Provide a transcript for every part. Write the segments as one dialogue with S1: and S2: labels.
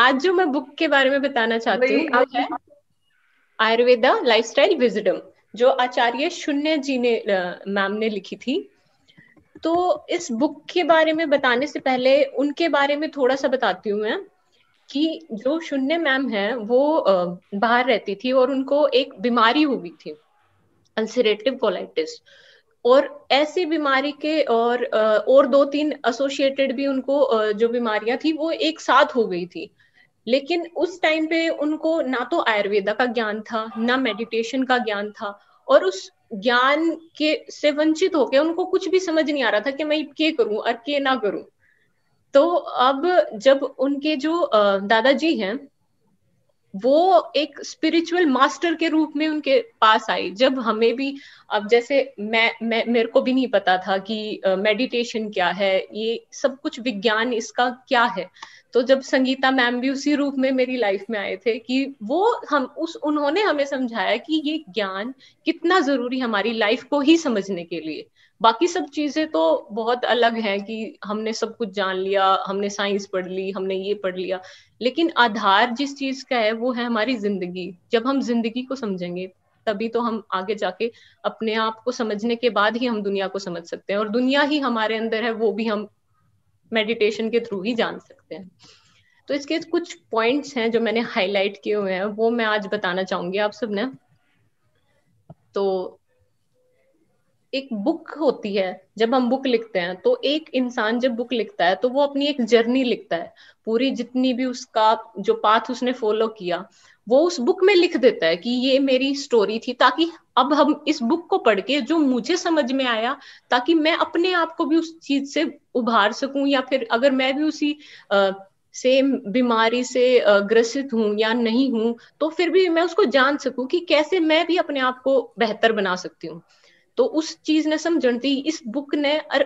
S1: आज जो मैं बुक के बारे में बताना चाहती हूँ वो है आयुर्वेदा लाइफस्टाइल विजडम जो आचार्य शून्य जी ने मैम ने लिखी थी तो इस बुक के बारे में बताने से पहले उनके बारे में थोड़ा सा बताती हूँ मैं कि जो शून्य मैम है वो बाहर रहती थी और उनको एक बीमारी हो गई थी अल्सरेटिव कोलाइटिस और ऐसी बीमारी के और और दो तीन एसोसिएटेड भी उनको जो बीमारियां थी वो एक साथ हो गई थी लेकिन उस टाइम पे उनको ना तो आयुर्वेदा का ज्ञान था ना मेडिटेशन का ज्ञान था और उस ज्ञान के से वंचित होकर उनको कुछ भी समझ नहीं आ रहा था कि मैं के करूं और के ना करूं तो अब जब उनके जो दादाजी हैं वो एक स्पिरिचुअल मास्टर के रूप में उनके पास आई जब हमें भी अब जैसे मैं मैं मेरे को भी नहीं पता था कि मेडिटेशन uh, क्या है ये सब कुछ विज्ञान इसका क्या है तो जब संगीता मैम भी उसी रूप में मेरी लाइफ में आए थे कि वो हम उस उन्होंने हमें समझाया कि ये ज्ञान कितना जरूरी हमारी लाइफ को ही समझने के लिए बाकी सब चीजें तो बहुत अलग हैं कि हमने सब कुछ जान लिया हमने साइंस पढ़ ली हमने ये पढ़ लिया लेकिन आधार जिस चीज का है वो है हमारी जिंदगी जब हम जिंदगी को समझेंगे तभी तो हम आगे जाके अपने आप को समझने के बाद ही हम दुनिया को समझ सकते हैं और दुनिया ही हमारे अंदर है वो भी हम मेडिटेशन के थ्रू ही जान सकते हैं तो इसके कुछ पॉइंट्स हैं जो मैंने हाईलाइट किए हुए हैं वो मैं आज बताना चाहूंगी आप सबने तो एक बुक होती है जब हम बुक लिखते हैं तो एक इंसान जब बुक लिखता है तो वो अपनी एक जर्नी लिखता है पूरी जितनी भी उसका जो पाथ उसने फॉलो किया वो उस बुक में लिख देता है कि ये मेरी स्टोरी थी ताकि अब हम इस बुक को पढ़ के जो मुझे समझ में आया ताकि मैं अपने आप को भी उस चीज से उभार सकूं या फिर अगर मैं भी उसी आ, सेम बीमारी से ग्रसित हूं या नहीं हूं तो फिर भी मैं उसको जान सकूं कि कैसे मैं भी अपने आप को बेहतर बना सकती हूँ तो उस चीज ने समझण थी इस बुक ने और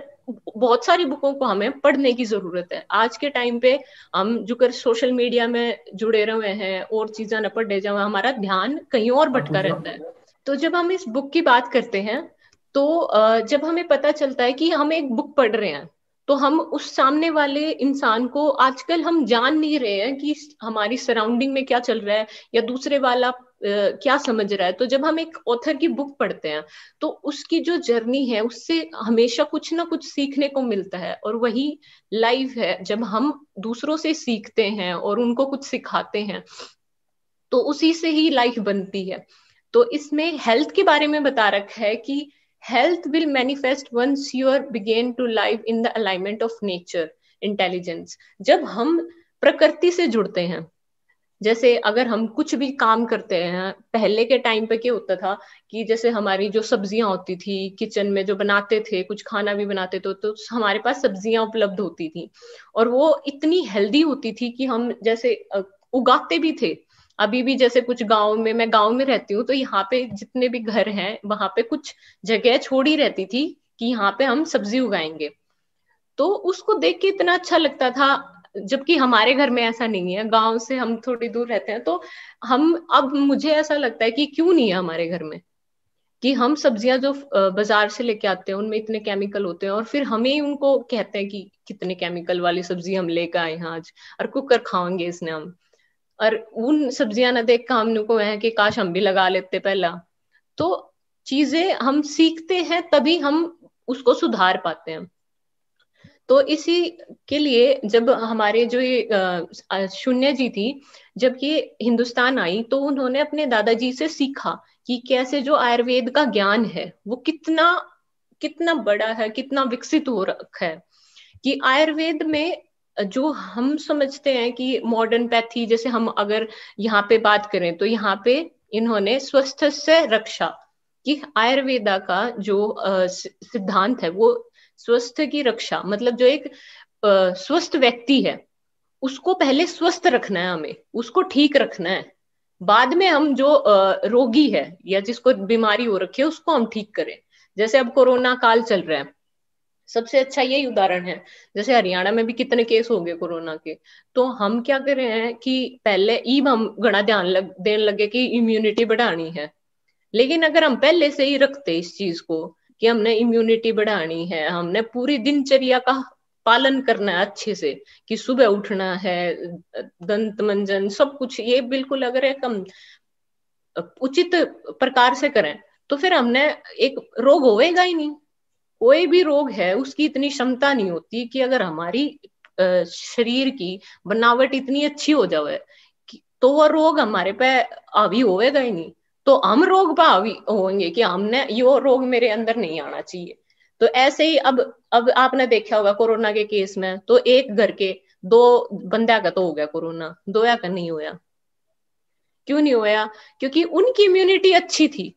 S1: बहुत सारी बुकों को हमें पढ़ने की जरूरत है आज के टाइम पे हम जो कर सोशल मीडिया में जुड़े रहे हैं और चीजें न पढ़े जाए हमारा ध्यान कहीं और भटका रहता है तो जब हम इस बुक की बात करते हैं तो जब हमें पता चलता है कि हम एक बुक पढ़ रहे हैं तो हम उस सामने वाले इंसान को आजकल हम जान नहीं रहे हैं कि हमारी सराउंडिंग में क्या चल रहा है या दूसरे वाला क्या समझ रहा है तो जब हम एक ऑथर की बुक पढ़ते हैं तो उसकी जो जर्नी है उससे हमेशा कुछ ना कुछ सीखने को मिलता है और वही लाइव है जब हम दूसरों से सीखते हैं और उनको कुछ सिखाते हैं तो उसी से ही लाइफ बनती है तो इसमें हेल्थ के बारे में बता रखा है कि health will manifest once you are begin to live in the alignment of nature intelligence जब हम प्रकृति से जुड़ते हैं जैसे अगर हम कुछ भी काम करते हैं पहले के टाइम पे क्या होता था कि जैसे हमारी जो सब्जियां होती थी किचन में जो बनाते थे कुछ खाना भी बनाते थे तो हमारे पास सब्जियां उपलब्ध होती थी और वो इतनी हेल्दी होती थी कि हम जैसे उगाते भी थे अभी भी जैसे कुछ गाँव में मैं गाँव में रहती हूँ तो यहाँ पे जितने भी घर हैं वहां पे कुछ जगह छोड़ी रहती थी कि यहाँ पे हम सब्जी उगाएंगे तो उसको देख के इतना अच्छा लगता था जबकि हमारे घर में ऐसा नहीं है गांव से हम थोड़ी दूर रहते हैं तो हम अब मुझे ऐसा लगता है कि क्यों नहीं है हमारे घर में कि हम सब्जियां जो बाजार से लेके आते हैं उनमें इतने केमिकल होते हैं और फिर हमें ही उनको कहते हैं कि कितने केमिकल वाली सब्जी हम लेकर आए हैं आज और कुकर खाएंगे इसने हम और उन सब्जियां ना देख का हमने को है कि काश हम भी लगा लेते पहला तो चीजें हम सीखते हैं तभी हम उसको सुधार पाते हैं तो इसी के लिए जब हमारे जो ये शून्य जी थी जब ये हिंदुस्तान आई तो उन्होंने अपने दादाजी से सीखा कि कैसे जो आयुर्वेद का ज्ञान है वो कितना कितना बड़ा है कितना विकसित हो रखा है कि आयुर्वेद में जो हम समझते हैं कि मॉडर्न पैथी जैसे हम अगर यहाँ पे बात करें तो यहाँ पे इन्होंने स्वस्थ से रक्षा कि आयुर्वेदा का जो सिद्धांत है वो स्वस्थ की रक्षा मतलब जो एक स्वस्थ व्यक्ति है उसको पहले स्वस्थ रखना है हमें उसको ठीक रखना है बाद में हम जो रोगी है या जिसको बीमारी हो रखी है उसको हम ठीक करें जैसे अब कोरोना काल चल रहा है सबसे अच्छा यही उदाहरण है जैसे हरियाणा में भी कितने केस हो गए कोरोना के तो हम क्या कर रहे हैं कि पहले ई हम घना ध्यान लग देने लगे कि इम्यूनिटी बढ़ानी है लेकिन अगर हम पहले से ही रखते इस चीज को कि हमने इम्यूनिटी बढ़ानी है हमने पूरी दिनचर्या का पालन करना है अच्छे से कि सुबह उठना है दंत मंजन सब कुछ ये बिल्कुल अगर एक हम उचित प्रकार से करें तो फिर हमने एक रोग होएगा ही नहीं कोई भी रोग है उसकी इतनी क्षमता नहीं होती कि अगर हमारी शरीर की बनावट इतनी अच्छी हो जाए तो वह रोग हमारे पे आवी होगा ही नहीं तो हम रोग पे आवी होंगे कि हमने यो रोग मेरे अंदर नहीं आना चाहिए तो ऐसे ही अब अब आपने देखा होगा कोरोना के केस में तो एक घर के दो बंदा का तो हो गया कोरोना दो या का नहीं होया क्यों नहीं होया क्योंकि उनकी इम्यूनिटी अच्छी थी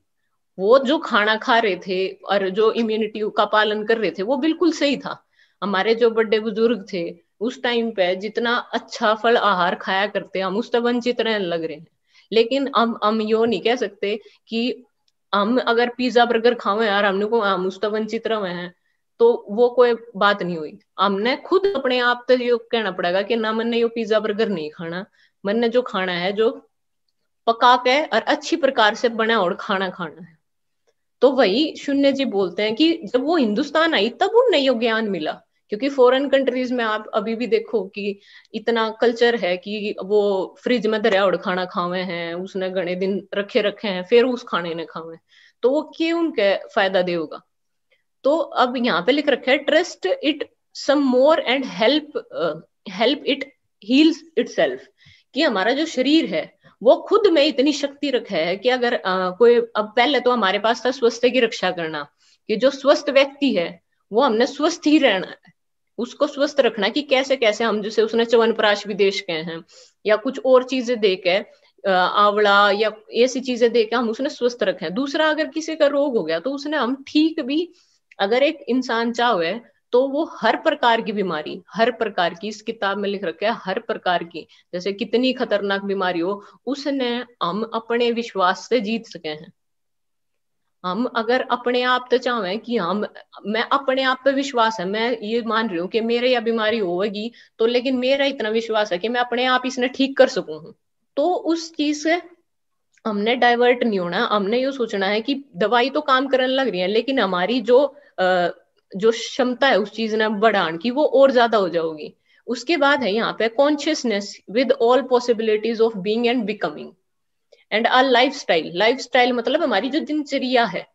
S1: वो जो खाना खा रहे थे और जो इम्यूनिटी का पालन कर रहे थे वो बिल्कुल सही था हमारे जो बड़े बुजुर्ग थे उस टाइम पे जितना अच्छा फल आहार खाया करते हम उससे वंचित रहने लग रहे हैं लेकिन हम हम यो नहीं कह सकते कि हम अगर पिज्जा बर्गर खाओ यार हमने को हम उससे वंचित रहे हैं तो वो कोई बात नहीं हुई हमने खुद अपने आप तक ये कहना पड़ेगा कि ना मैंने यो पिज्जा बर्गर नहीं खाना मैंने जो खाना है जो पका के और अच्छी प्रकार से बना और खाना खाना है तो वही शून्य जी बोलते हैं कि जब वो हिंदुस्तान आई तब उन नयो ज्ञान मिला क्योंकि फॉरेन कंट्रीज में आप अभी भी देखो कि इतना कल्चर है कि वो फ्रिज में दरिया और खाना खावे हैं उसने घने दिन रखे रखे हैं फिर उस खाने ने खावे तो वो क्यों उनके फायदा देगा तो अब यहाँ पे लिख रखा है trust it some more and help help it heals it कि हमारा जो शरीर है वो खुद में इतनी शक्ति रखा है कि अगर आ, कोई अब पहले तो हमारे पास था स्वस्थ की रक्षा करना कि जो स्वस्थ व्यक्ति है वो हमने स्वस्थ ही रहना है उसको स्वस्थ रखना कि कैसे कैसे हम जैसे उसने चवन प्राश भी देश के हैं या कुछ और चीजें दे के आंवला या ऐसी चीजें दे के हम उसने स्वस्थ रखे दूसरा अगर किसी का रोग हो गया तो उसने हम ठीक भी अगर एक इंसान चाहे तो वो हर प्रकार की बीमारी हर प्रकार की इस किताब में लिख रखा है हर प्रकार की जैसे कितनी खतरनाक बीमारी हो उसने हम अपने विश्वास से जीत सके हैं हम अगर अपने आप तो चाहें कि हम मैं अपने आप पे विश्वास है मैं ये मान रही हूँ कि मेरे यह बीमारी होगी तो लेकिन मेरा इतना विश्वास है कि मैं अपने आप इसने ठीक कर हूं तो उस चीज से हमने डाइवर्ट नहीं होना हमने ये सोचना है कि दवाई तो काम करने लग रही है लेकिन हमारी जो अः जो क्षमता है उस चीज ने बढ़ाने की वो और ज्यादा हो जाओगी उसके बाद है यहाँ पे consciousness with all possibilities of being and becoming and our lifestyle lifestyle मतलब हमारी जो दिनचर्या है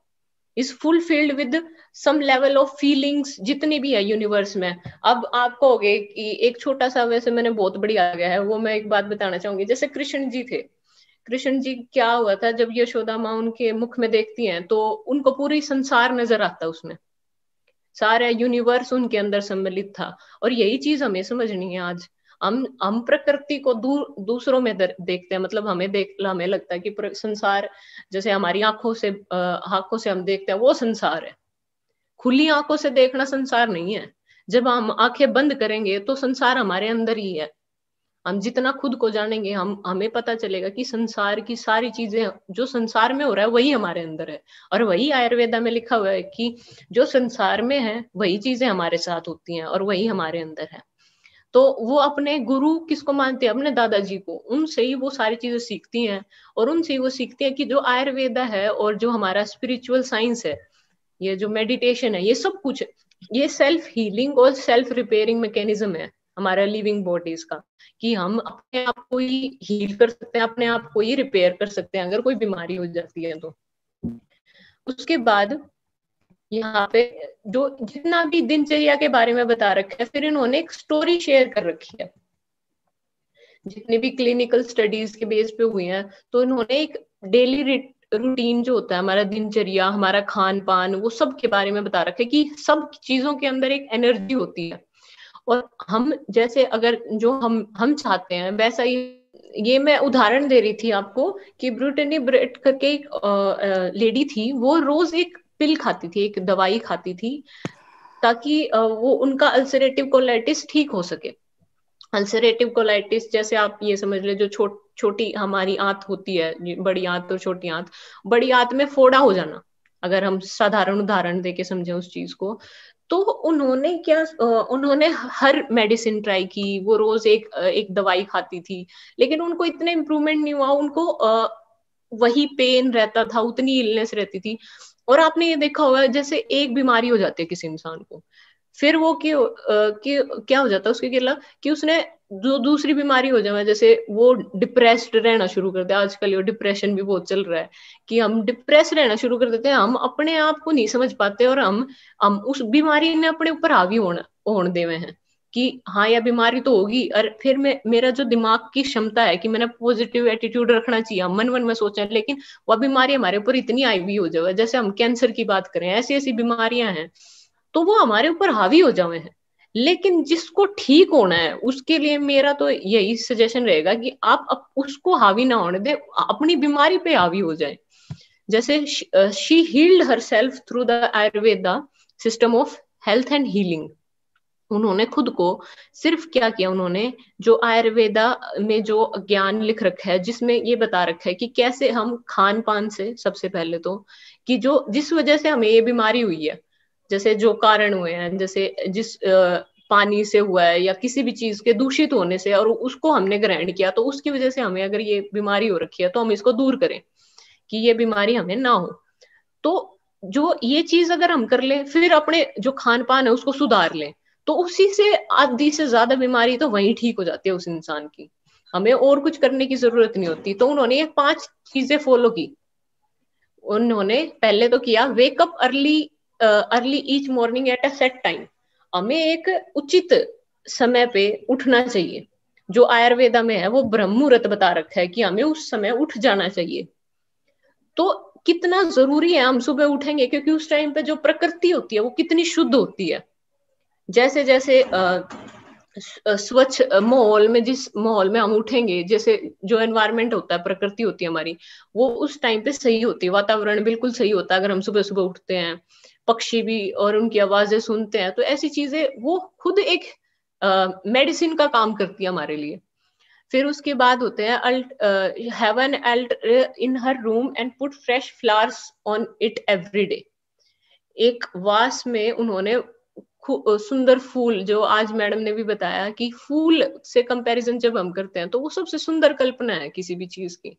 S1: is fulfilled with some level of feelings जितनी भी है यूनिवर्स में अब आप कहोगे कि एक छोटा सा वैसे मैंने बहुत बढ़िया गया है वो मैं एक बात बताना चाहूंगी जैसे कृष्ण जी थे कृष्ण जी क्या हुआ था जब यशोदा माँ उनके मुख में देखती हैं तो उनको पूरी संसार नजर आता उसमें सारा यूनिवर्स उनके अंदर सम्मिलित था और यही चीज हमें समझनी है आज हम हम प्रकृति को दूर दूसरों में दर, देखते हैं मतलब हमें देख हमें लगता है कि संसार जैसे हमारी आंखों से आंखों से हम देखते हैं वो संसार है खुली आंखों से देखना संसार नहीं है जब हम आंखें बंद करेंगे तो संसार हमारे अंदर ही है हम जितना खुद को जानेंगे हम हमें पता चलेगा कि संसार की सारी चीजें जो संसार में हो रहा है वही हमारे अंदर है और वही आयुर्वेदा में लिखा हुआ है कि जो संसार में है वही चीजें हमारे साथ होती हैं और वही हमारे अंदर है तो वो अपने गुरु किसको मानते हैं अपने दादाजी को उनसे ही वो सारी चीजें सीखती हैं और उनसे ही वो सीखती हैं कि जो आयुर्वेदा है और जो हमारा स्पिरिचुअल साइंस है ये जो मेडिटेशन है ये सब कुछ ये सेल्फ हीलिंग और सेल्फ रिपेयरिंग मैकेनिज्म है हमारा लिविंग बॉडीज का कि हम अपने आप को ही हील कर सकते हैं अपने आप को ही रिपेयर कर सकते हैं अगर कोई बीमारी हो जाती है तो उसके बाद यहाँ पे जो जितना भी दिनचर्या के बारे में बता रखा है फिर इन्होंने एक स्टोरी शेयर कर रखी है जितने भी क्लिनिकल स्टडीज के बेस पे हुई हैं तो इन्होंने एक डेली रूटीन जो होता है हमारा दिनचर्या हमारा खान पान वो सब के बारे में बता रखा है कि सब चीजों के अंदर एक एनर्जी होती है और हम जैसे अगर जो हम हम चाहते हैं वैसा ही ये मैं उदाहरण दे रही थी आपको कि ब्रिटनी ब्रेट करके एक लेडी थी वो रोज एक पिल खाती थी एक दवाई खाती थी ताकि वो उनका अल्सरेटिव कोलाइटिस ठीक हो सके अल्सरेटिव कोलाइटिस जैसे आप ये समझ ले जो छोट छोटी हमारी आंत होती है बड़ी आंत और छोटी आंत बड़ी आंत में फोड़ा हो जाना अगर हम साधारण उदाहरण दे के समझे उस चीज को तो उन्होंने क्या उन्होंने हर मेडिसिन ट्राई की वो रोज एक एक दवाई खाती थी लेकिन उनको इतने इम्प्रूवमेंट नहीं हुआ उनको वही पेन रहता था उतनी इलनेस रहती थी और आपने ये देखा होगा जैसे एक बीमारी हो जाती है किसी इंसान को फिर वो कि, क्या हो जाता है उसके खिलाफ कि उसने जो दूसरी बीमारी हो जाए जैसे वो डिप्रेस्ड रहना शुरू कर दे आजकल ये डिप्रेशन भी बहुत चल रहा है कि हम डिप्रेस रहना शुरू कर देते हैं हम अपने आप को नहीं समझ पाते और हम हम उस बीमारी ने अपने ऊपर हावी होना होने देवे हैं कि हाँ यह बीमारी तो होगी और फिर मैं मेरा जो दिमाग की क्षमता है कि मैंने पॉजिटिव एटीट्यूड रखना चाहिए हम मन मन में सोचें लेकिन वह बीमारी हमारे ऊपर इतनी आई हुई हो जाए जैसे हम कैंसर की बात करें ऐसी ऐसी बीमारियां हैं तो वो हमारे ऊपर हावी हो जाए हैं लेकिन जिसको ठीक होना है उसके लिए मेरा तो यही सजेशन रहेगा कि आप उसको हावी ना होने दे अपनी बीमारी पे हावी हो जाए जैसे she healed herself through the Ayurveda system of health and healing उन्होंने खुद को सिर्फ क्या किया उन्होंने जो आयुर्वेदा में जो ज्ञान लिख रखा है जिसमें ये बता रखा है कि कैसे हम खान पान से सबसे पहले तो कि जो जिस वजह से हमें ये बीमारी हुई है जैसे जो कारण हुए हैं जैसे जिस पानी से हुआ है या किसी भी चीज के दूषित होने से और उसको हमने ग्रहण किया तो उसकी वजह से हमें अगर ये बीमारी हो रखी है तो हम इसको दूर करें कि ये बीमारी हमें ना हो तो जो ये चीज अगर हम कर ले फिर अपने जो खान पान है उसको सुधार लें तो उसी से आधी से ज्यादा बीमारी तो वही ठीक हो जाती है उस इंसान की हमें और कुछ करने की जरूरत नहीं होती तो उन्होंने ये पांच चीजें फॉलो की उन्होंने पहले तो किया wake up early early each morning at a set time हमें एक उचित समय पे उठना चाहिए जो आयुर्वेदा में है वो ब्रह्म मुहूर्त बता रखा है कि हमें उस समय उठ जाना चाहिए तो कितना जरूरी है हम सुबह उठेंगे क्योंकि उस टाइम पे जो प्रकृति होती है वो कितनी शुद्ध होती है जैसे जैसे स्वच्छ माहौल में जिस माहौल में हम उठेंगे जैसे जो एनवायरमेंट होता है प्रकृति होती है हमारी वो उस टाइम पे सही होती है वातावरण बिल्कुल सही होता है अगर हम सुबह सुबह उठते हैं पक्षी भी और उनकी आवाजें सुनते हैं तो ऐसी चीजें वो खुद एक मेडिसिन का काम करती है हमारे लिए फिर उसके बाद होते हैं altar have an altar in her room and put fresh flowers on it every day एक वास में उन्होंने सुंदर फूल जो आज मैडम ने भी बताया कि फूल से कंपैरिजन जब हम करते हैं तो वो सबसे सुंदर कल्पना है किसी भी चीज की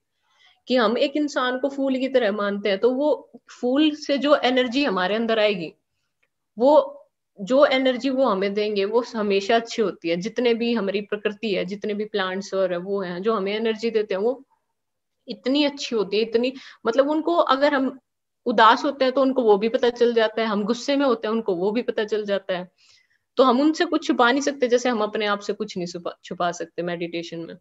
S1: कि हम एक इंसान को फूल की तरह मानते हैं तो वो फूल से जो एनर्जी हमारे अंदर आएगी वो जो एनर्जी वो हमें देंगे वो हमेशा अच्छी होती है जितने भी हमारी प्रकृति है जितने भी प्लांट्स और वो हैं जो हमें एनर्जी देते हैं वो इतनी अच्छी होती है इतनी मतलब उनको अगर हम उदास होते हैं तो उनको वो भी पता चल जाता है हम गुस्से में होते हैं उनको वो भी पता चल जाता है तो हम उनसे कुछ छुपा नहीं सकते जैसे हम अपने आप से कुछ नहीं छुपा छुपा सकते मेडिटेशन में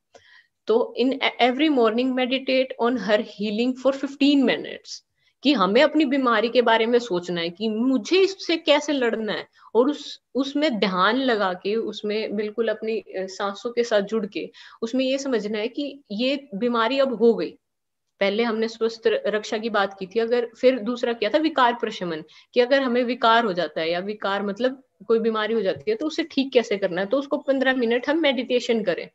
S1: तो in every morning meditate on her healing for fifteen minutes कि हमें अपनी बीमारी के बारे में सोचना है कि मुझे इससे कैसे लड़ना है और उस उसमें ध्यान लगा के उसमें बिल्कुल अपनी सांसों के साथ जुड़ के उसमें ये समझना है कि ये बीमारी अब हो गई पहले हमने स्वस्थ रक्षा की बात की थी अगर फिर दूसरा क्या था विकार प्रशमन कि अगर हमें विकार हो जाता है या विकार मतलब कोई बीमारी हो जाती है तो उसे ठीक कैसे करना है तो उसको पंद्रह मिनट हम मेडिटेशन करें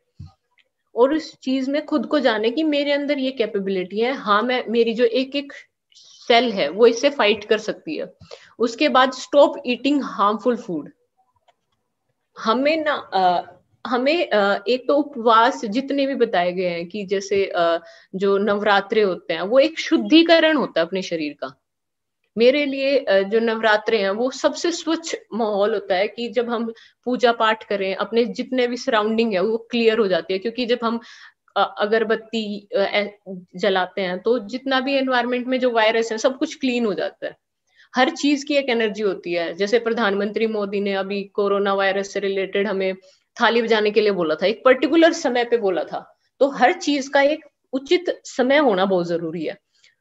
S1: और उस चीज में खुद को जाने की मेरे अंदर ये कैपेबिलिटी है हाँ मैं मेरी जो एक एक सेल है वो इससे फाइट कर सकती है उसके बाद स्टॉप ईटिंग हार्मफुल फूड हमें ना हमें एक तो उपवास जितने भी बताए गए हैं कि जैसे जो नवरात्रे होते हैं वो एक शुद्धिकरण होता है अपने शरीर का मेरे लिए जो नवरात्रे हैं वो सबसे स्वच्छ माहौल होता है कि जब हम पूजा पाठ करें अपने जितने भी सराउंडिंग है वो क्लियर हो जाती है क्योंकि जब हम अगरबत्ती जलाते हैं तो जितना भी एनवायरमेंट में जो वायरस है सब कुछ क्लीन हो जाता है हर चीज की एक एनर्जी होती है जैसे प्रधानमंत्री मोदी ने अभी कोरोना वायरस से रिलेटेड हमें थाली बजाने के लिए बोला था एक पर्टिकुलर समय पे बोला था तो हर चीज का एक उचित समय होना बहुत जरूरी है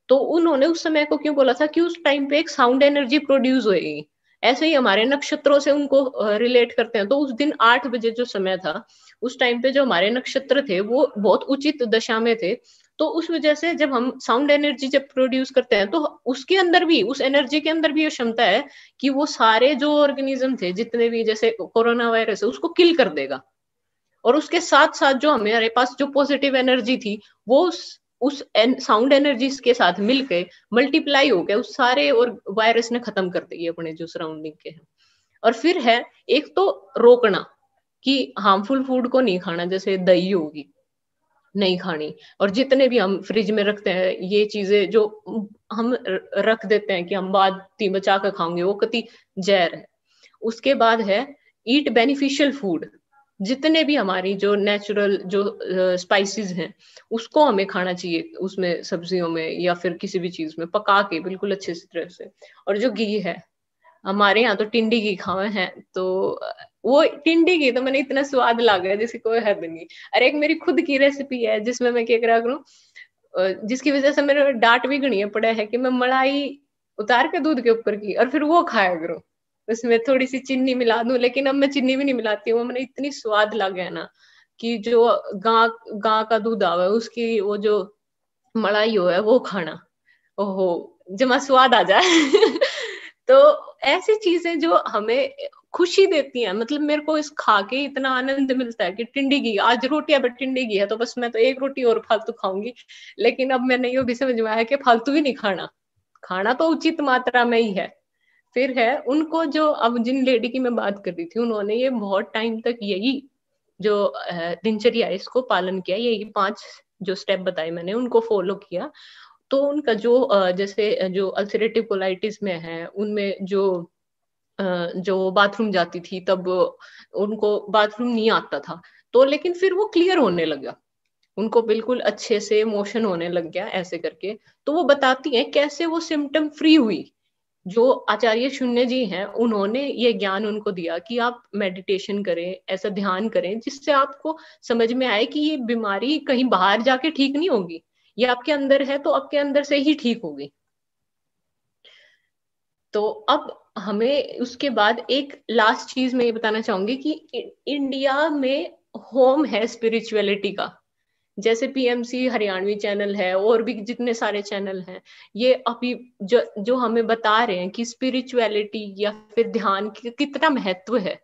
S1: तो उन्होंने उस समय को क्यों बोला था कि उस टाइम पे एक साउंड एनर्जी प्रोड्यूस होगी ऐसे ही हमारे नक्षत्रों से उनको रिलेट करते हैं तो उस दिन आठ बजे जो समय था उस टाइम पे जो हमारे नक्षत्र थे वो बहुत उचित दशा में थे तो उस वजह से जब हम साउंड एनर्जी जब प्रोड्यूस करते हैं तो उसके अंदर भी उस एनर्जी के अंदर भी ये क्षमता है कि वो सारे जो ऑर्गेनिज्म थे जितने भी जैसे कोरोना वायरस है उसको किल कर देगा और उसके साथ साथ जो हमारे पास जो पॉजिटिव एनर्जी थी वो उस उस एन, साउंड एनर्जीज के साथ मिलकर मल्टीप्लाई हो गया उस सारे और वायरस ने खत्म कर दिए अपने जो सराउंडिंग के हैं और फिर है एक तो रोकना कि हार्मफुल फूड को नहीं खाना जैसे दही होगी नहीं खानी और जितने भी हम फ्रिज में रखते हैं ये चीजें जो हम रख देते हैं कि हम बाद बचा कर खाओगे वो कति जहर है उसके बाद है ईट बेनिफिशियल फूड जितने भी हमारी जो नेचुरल जो स्पाइसेस हैं उसको हमें खाना चाहिए उसमें सब्जियों में या फिर किसी भी चीज में पका के बिल्कुल अच्छे से तरह से और जो घी है हमारे यहाँ तो टिंडी घी खावे हैं तो वो टिंडी घी तो मैंने इतना स्वाद गया जैसे कोई हद नहीं अरे एक मेरी खुद की रेसिपी है जिसमें मैं क्या करा करूँ जिसकी वजह से मेरे डांट भी गणी पड़ा है कि मैं मलाई उतार के दूध के ऊपर की और फिर वो खाया करूँ उसमें थोड़ी सी चीनी मिला दू लेकिन अब मैं चीनी भी नहीं मिलाती हूँ मैंने इतनी स्वाद लग ना कि जो गां गां का दूध आवा है उसकी वो जो मलाई हो है वो खाना ओहो जमा स्वाद आ जाए तो ऐसी चीजें जो हमें खुशी देती हैं मतलब मेरे को इस खा के इतना आनंद मिलता है कि टिंडी घी आज रोटी अब टिंडी घी है तो बस मैं तो एक रोटी और फालतू खाऊंगी लेकिन अब मैंने ये भी समझ में आया कि फालतू ही नहीं खाना खाना तो उचित मात्रा में ही है फिर है उनको जो अब जिन लेडी की मैं बात कर रही थी उन्होंने ये बहुत टाइम तक यही जो दिनचर्या है इसको पालन किया यही पांच जो स्टेप बताए मैंने उनको फॉलो किया तो उनका जो जैसे जो अल्सरेटिव कोलाइटिस में है उनमें जो जो बाथरूम जाती थी तब उनको बाथरूम नहीं आता था तो लेकिन फिर वो क्लियर होने लगा उनको बिल्कुल अच्छे से मोशन होने लग गया ऐसे करके तो वो बताती है कैसे वो सिम्टम फ्री हुई जो आचार्य शून्य जी हैं उन्होंने ये ज्ञान उनको दिया कि आप मेडिटेशन करें ऐसा ध्यान करें जिससे आपको समझ में आए कि ये बीमारी कहीं बाहर जाके ठीक नहीं होगी ये आपके अंदर है तो आपके अंदर से ही ठीक होगी तो अब हमें उसके बाद एक लास्ट चीज मैं ये बताना चाहूंगी कि इंडिया में होम है स्पिरिचुअलिटी का जैसे पीएमसी हरियाणवी चैनल है और भी जितने सारे चैनल हैं ये अभी जो जो हमें बता रहे हैं कि स्पिरिचुअलिटी या फिर ध्यान कितना महत्व है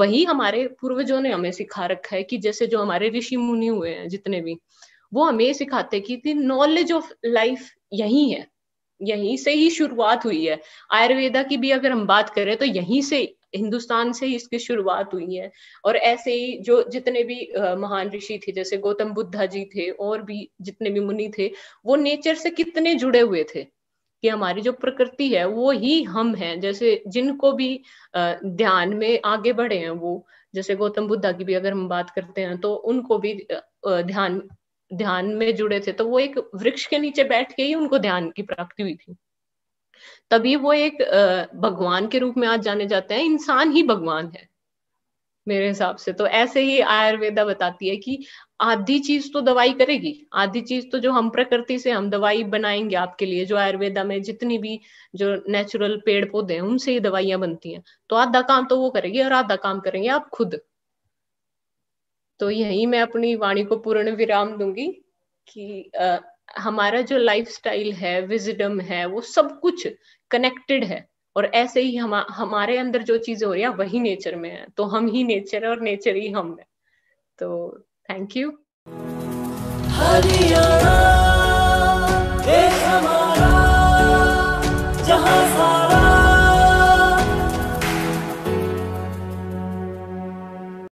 S1: वही हमारे पूर्वजों ने हमें सिखा रखा है कि जैसे जो हमारे ऋषि मुनि हुए हैं जितने भी वो हमें सिखाते कि नॉलेज ऑफ लाइफ यही है यहीं से ही शुरुआत हुई है आयुर्वेदा की भी अगर हम बात करें तो यहीं से हिंदुस्तान से ही इसकी शुरुआत हुई है और ऐसे ही जो जितने भी महान ऋषि थे जैसे गौतम बुद्धा जी थे और भी जितने भी मुनि थे वो नेचर से कितने जुड़े हुए थे कि हमारी जो प्रकृति है वो ही हम हैं जैसे जिनको भी ध्यान में आगे बढ़े हैं वो जैसे गौतम बुद्धा की भी अगर हम बात करते हैं तो उनको भी ध्यान ध्यान में जुड़े थे तो वो एक वृक्ष के नीचे बैठ के ही उनको ध्यान की प्राप्ति हुई थी तभी वो एक भगवान के रूप में आज जाने जाते हैं इंसान ही भगवान है मेरे हिसाब से तो ऐसे ही आयुर्वेदा बताती है कि आधी चीज तो दवाई करेगी आधी चीज तो जो हम प्रकृति से हम दवाई बनाएंगे आपके लिए जो आयुर्वेदा में जितनी भी जो नेचुरल पेड़ पौधे हैं उनसे ही दवाइयां बनती हैं तो आधा काम तो वो करेगी और आधा काम करेंगे आप खुद तो यही मैं अपनी वाणी को पूर्ण विराम दूंगी कि हमारा जो स्टाइल है विजडम है वो सब कुछ कनेक्टेड है और ऐसे ही हम हमारे अंदर जो चीज हो रही है वही नेचर में है तो हम ही नेचर है और नेचर ही हम है तो थैंक यू